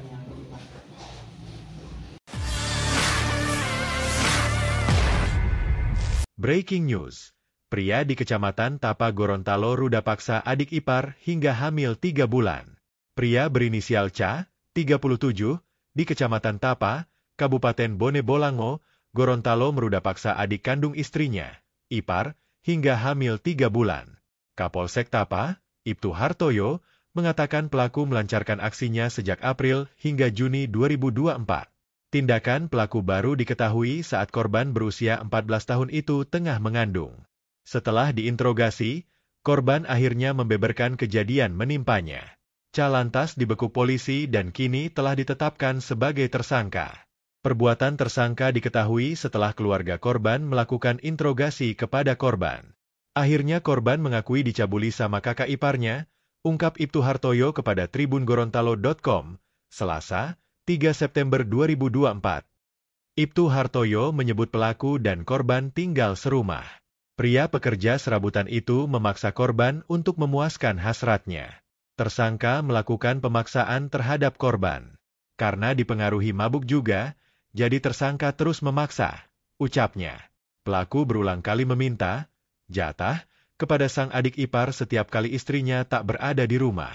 Gitu, Breaking News Pria di Kecamatan Tapa Gorontalo Ruda paksa adik ipar hingga hamil tiga bulan. Pria berinisial C, 37, di Kecamatan Tapa, Kabupaten Bone Bolango, Gorontalo meruda paksa adik kandung istrinya, Ipar, hingga hamil tiga bulan. Kapolsek Tapa, Ibtu Hartoyo, mengatakan pelaku melancarkan aksinya sejak April hingga Juni 2024. Tindakan pelaku baru diketahui saat korban berusia 14 tahun itu tengah mengandung. Setelah diinterogasi, korban akhirnya membeberkan kejadian menimpanya. Calantas lantas dibekuk polisi dan kini telah ditetapkan sebagai tersangka. Perbuatan tersangka diketahui setelah keluarga korban melakukan interogasi kepada korban. Akhirnya korban mengakui dicabuli sama kakak iparnya, ungkap Ibtu Hartoyo kepada Tribun Gorontalo.com, Selasa, 3 September 2024. Ibtu Hartoyo menyebut pelaku dan korban tinggal serumah. Pria pekerja serabutan itu memaksa korban untuk memuaskan hasratnya. Tersangka melakukan pemaksaan terhadap korban. Karena dipengaruhi mabuk juga, jadi tersangka terus memaksa, ucapnya. Pelaku berulang kali meminta, jatah, kepada sang adik ipar setiap kali istrinya tak berada di rumah.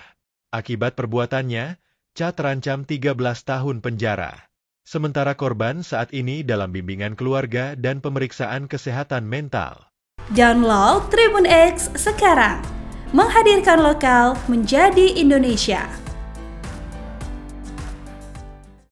Akibat perbuatannya, Cha terancam 13 tahun penjara. Sementara korban saat ini dalam bimbingan keluarga dan pemeriksaan kesehatan mental. Download Tribun X sekarang. Menghadirkan lokal menjadi Indonesia.